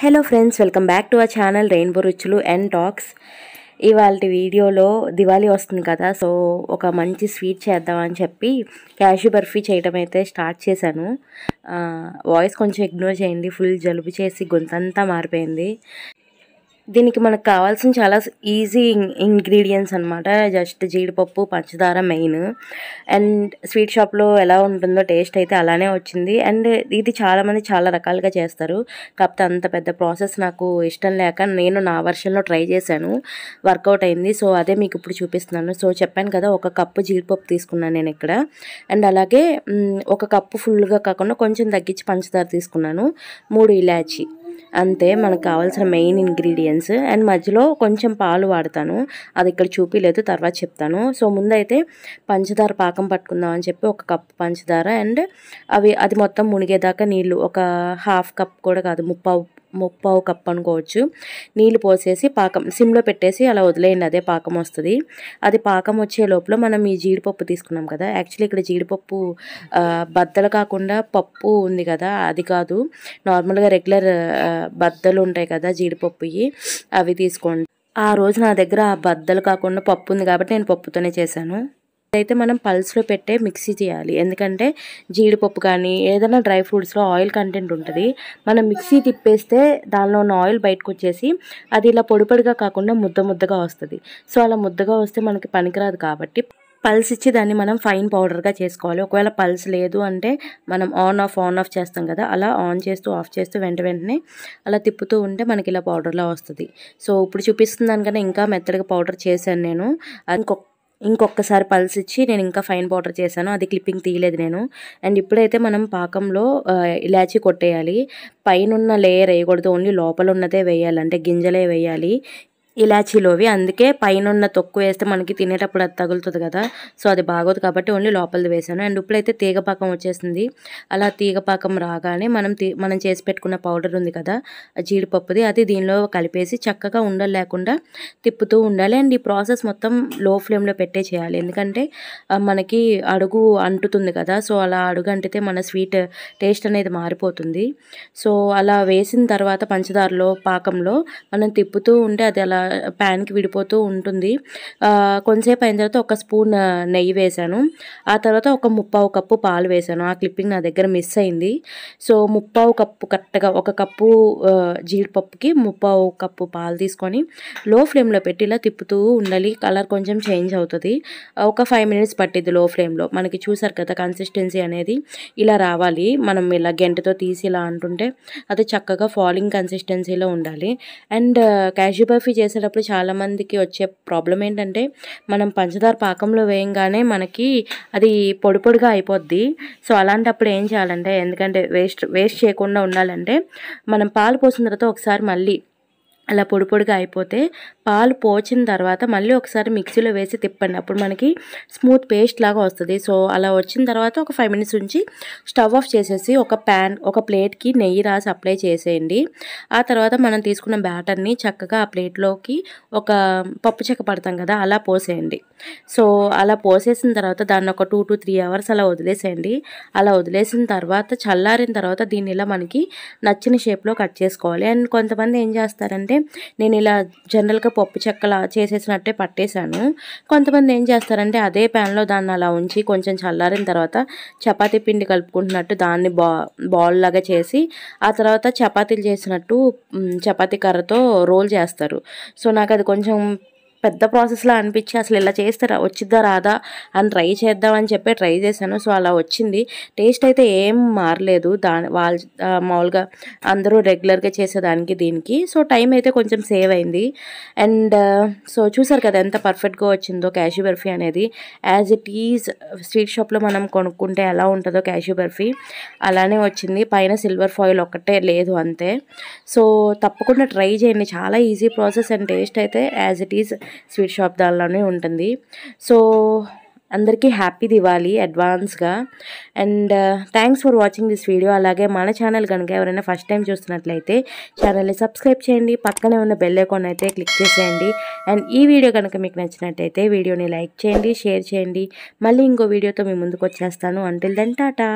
hello friends welcome back to our channel rainbow రుచులు and talks ఇవాళ వీడియోలో దివాళీ వస్తుంది కదా సో ఒక మంచి స్వీట్ చేద్దామని చెప్పి క్యాషు బర్ఫీ చేయడం అయితే స్టార్ట్ చేశాను వాయిస్ కొంచెం ఇగ్నోర్ చేయండి ఫుల్ జలుబు చేసి గొంతంతా మారిపోయింది దీనికి మనకు కావాల్సిన చాలా ఈజీ ఇంగ్రీడియంట్స్ అనమాట జస్ట్ జీడిపప్పు పంచదార మెయిన్ అండ్ స్వీట్ షాప్లో ఎలా ఉంటుందో టేస్ట్ అయితే అలానే వచ్చింది అండ్ ఇది చాలామంది చాలా రకాలుగా చేస్తారు కాకపోతే అంత పెద్ద ప్రాసెస్ నాకు ఇష్టం లేక నేను నా వర్షన్లో ట్రై చేశాను వర్కౌట్ అయింది సో అదే మీకు ఇప్పుడు చూపిస్తున్నాను సో చెప్పాను కదా ఒక కప్పు జీడిపప్పు తీసుకున్నాను నేను ఇక్కడ అండ్ అలాగే ఒక కప్పు ఫుల్గా కాకుండా కొంచెం తగ్గించి పంచదార తీసుకున్నాను మూడు ఇలాచి అంతే మనకు కావాల్సిన మెయిన్ ఇంగ్రీడియంట్స్ అండ్ మధ్యలో కొంచెం పాలు వాడతాను అది ఇక్కడ చూపిలేదు తర్వాత చెప్తాను సో ముందైతే పంచదార పాకం పట్టుకుందాం అని చెప్పి ఒక కప్పు పంచదార అండ్ అవి అది మొత్తం మునిగేదాకా నీళ్ళు ఒక హాఫ్ కప్ కూడా కాదు ముప్పావు ముప్పావు కప్పు అనుకోవచ్చు నీళ్ళు పోసేసి పాకం సిమ్లో పెట్టేసి అలా వదిలేయండి అదే పాకం వస్తుంది అది పాకం వచ్చే లోపల మనం ఈ జీడిపప్పు తీసుకున్నాం కదా యాక్చువల్లీ ఇక్కడ జీడిపప్పు బద్దలు కాకుండా పప్పు ఉంది కదా అది కాదు నార్మల్గా రెగ్యులర్ బద్దలు ఉంటాయి కదా జీడిపప్పు అవి తీసుకోండి ఆ రోజు నా దగ్గర బద్దలు కాకుండా పప్పు ఉంది కాబట్టి నేను పప్పుతోనే చేశాను అయితే మనం పల్స్లో పెట్టే మిక్సీ చేయాలి ఎందుకంటే జీడిపప్పు కానీ ఏదైనా డ్రై ఫ్రూట్స్లో ఆయిల్ కంటెంట్ ఉంటుంది మనం మిక్సీ తిప్పేస్తే దానిలో ఉన్న ఆయిల్ బయటకు వచ్చేసి అది ఇలా పొడిపొడిగా కాకుండా ముద్ద ముద్దగా వస్తుంది సో అలా ముద్దగా వస్తే మనకి పనికిరాదు కాబట్టి పల్స్ ఇచ్చి దాన్ని మనం ఫైన్ పౌడర్గా చేసుకోవాలి ఒకవేళ పల్స్ లేదు అంటే మనం ఆన్ ఆఫ్ ఆన్ ఆఫ్ చేస్తాం కదా అలా ఆన్ చేస్తూ ఆఫ్ చేస్తూ వెంట వెంటనే అలా తిప్పుతూ ఉంటే మనకి ఇలా పౌడర్లా వస్తుంది సో ఇప్పుడు చూపిస్తున్నాను కదా ఇంకా మెత్తడిగా పౌడర్ చేశాను నేను ఇంకొక ఇంకొకసారి పల్సిచ్చి నేను ఇంకా ఫైన్ పౌడర్ చేశాను అది క్లిప్పింగ్ తీయలేదు నేను అండ్ ఇప్పుడైతే మనం పాకంలో ఇలాచీ కొట్టేయాలి పైన ఉన్న లేయర్ వేయకూడదు ఓన్లీ లోపల ఉన్నదే వేయాలి అంటే గింజలే వేయాలి ఇలాచీలోవి అందుకే పైన ఉన్న తొక్కు వేస్తే మనకి తినేటప్పుడు అది తగులుతుంది కదా సో అది బాగోదు కాబట్టి ఓన్లీ లోపలిది వేసాను అండ్ ఇప్పుడైతే తీగపాకం వచ్చేసింది అలా తీగపాకం రాగానే మనం మనం చేసి పెట్టుకున్న పౌడర్ ఉంది కదా జీడిపప్పుది అది దీనిలో కలిపేసి చక్కగా ఉండలు లేకుండా తిప్పుతూ ఉండాలి అండ్ ఈ ప్రాసెస్ మొత్తం లో ఫ్లేమ్లో పెట్టే చేయాలి ఎందుకంటే మనకి అడుగు అంటుతుంది కదా సో అలా అడుగు అంటితే మన స్వీట్ టేస్ట్ అనేది మారిపోతుంది సో అలా వేసిన తర్వాత పంచదారలో పాకంలో మనం తిప్పుతూ ఉంటే అది అలా ప్యాన్కి విడిపోతూ ఉంటుంది కొంతసేపు అయిన తర్వాత ఒక స్పూన్ నెయ్యి వేశాను ఆ తర్వాత ఒక ముప్పావు కప్పు పాలు వేశాను ఆ క్లిప్పింగ్ నా దగ్గర మిస్ అయింది సో ముప్పావు కప్పు కరెక్ట్గా ఒక కప్పు జీడిపప్పుకి ముప్పావు కప్పు పాలు తీసుకొని లో ఫ్లేమ్లో పెట్టి ఇలా తిప్పుతూ ఉండాలి కలర్ కొంచెం చేంజ్ అవుతుంది ఒక ఫైవ్ మినిట్స్ పట్టింది లో ఫ్లేమ్లో మనకి చూసారు కదా కన్సిస్టెన్సీ అనేది ఇలా రావాలి మనం ఇలా గంటతో తీసి ఇలా అంటుంటే అది చక్కగా ఫాలింగ్ కన్సిస్టెన్సీలో ఉండాలి అండ్ క్యాష్యూ బర్ఫీ చేసే చేసేటప్పుడు చాలామందికి వచ్చే ప్రాబ్లం ఏంటంటే మనం పంచదార పాకంలో వేయంగానే మనకి అది పొడి పొడిగా అయిపోద్ది సో అలాంటప్పుడు ఏం చేయాలంటే ఎందుకంటే వేస్ట్ వేస్ట్ చేయకుండా ఉండాలంటే మనం పాలు పోసిన తర్వాత ఒకసారి మళ్ళీ అలా పొడి పొడిగా అయిపోతే పాలు పోచిన తర్వాత మళ్ళీ ఒకసారి మిక్సీలో వేసి తిప్పండి అప్పుడు మనకి స్మూత్ పేస్ట్ లాగా వస్తుంది సో అలా వచ్చిన తర్వాత ఒక ఫైవ్ మినిట్స్ ఉంచి స్టవ్ ఆఫ్ చేసేసి ఒక ప్యాన్ ఒక ప్లేట్కి నెయ్యి రాసి అప్లై చేసేయండి ఆ తర్వాత మనం తీసుకున్న బ్యాటర్ని చక్కగా ఆ ప్లేట్లోకి ఒక పప్పు చెక్క పడతాం కదా అలా పోసేయండి సో అలా పోసేసిన తర్వాత దాన్ని ఒక టూ టు త్రీ అవర్స్ అలా వదిలేసేయండి అలా వదిలేసిన తర్వాత చల్లారిన తర్వాత దీన్ని ఇలా మనకి నచ్చిన షేప్లో కట్ చేసుకోవాలి అండ్ కొంతమంది ఏం చేస్తారంటే నేను ఇలా జనరల్గా పప్పు చెక్కలా చేసేసినట్టే పట్టేశాను కొంతమంది ఏం చేస్తారంటే అదే ప్యాన్లో దాన్ని అలా ఉంచి కొంచెం చల్లారిన తర్వాత చపాతీ పిండి కలుపుకుంటున్నట్టు దాన్ని బా బాల్ లాగా చేసి ఆ తర్వాత చపాతీలు చేసినట్టు చపాతీ కర్రతో రోల్ చేస్తారు సో నాకు అది కొంచెం పెద్ద ప్రాసెస్లా అనిపించి అసలు ఇలా చేస్తే వచ్చిద్దా రాదా అని ట్రై చేద్దామని చెప్పి ట్రై చేశాను సో అలా వచ్చింది టేస్ట్ అయితే ఏం మారలేదు దాని వాళ్ళ మామూలుగా అందరూ రెగ్యులర్గా చేసేదానికి దీనికి సో టైం అయితే కొంచెం సేవ్ అయింది అండ్ సో చూసారు కదా ఎంత పర్ఫెక్ట్గా వచ్చిందో క్యాష్యూ బర్ఫీ అనేది యాజ్ ఇట్ ఈజ్ స్ట్రీట్ షాప్లో మనం కొనుక్కుంటే ఎలా ఉంటుందో క్యాష్యూ బర్ఫీ అలానే వచ్చింది పైన సిల్వర్ ఫాయిల్ ఒక్కటే లేదు అంతే సో తప్పకుండా ట్రై చేయండి చాలా ఈజీ ప్రాసెస్ అండ్ టేస్ట్ అయితే as it is sweet shop దానిలోనే ఉంటుంది సో అందరికీ హ్యాపీ దివాళీ అడ్వాన్స్గా and thanks for watching this video అలాగే మన ఛానల్ కనుక ఎవరైనా ఫస్ట్ టైం చూస్తున్నట్లయితే ఛానల్ని సబ్స్క్రైబ్ చేయండి పక్కనే ఉన్న బెల్ ఐకాన్ అయితే క్లిక్ చేసేయండి అండ్ ఈ వీడియో కనుక మీకు నచ్చినట్టయితే వీడియోని లైక్ చేయండి షేర్ చేయండి మళ్ళీ ఇంకో వీడియోతో మీ ముందుకు వచ్చేస్తాను అంటిల్ దెన్ టాటా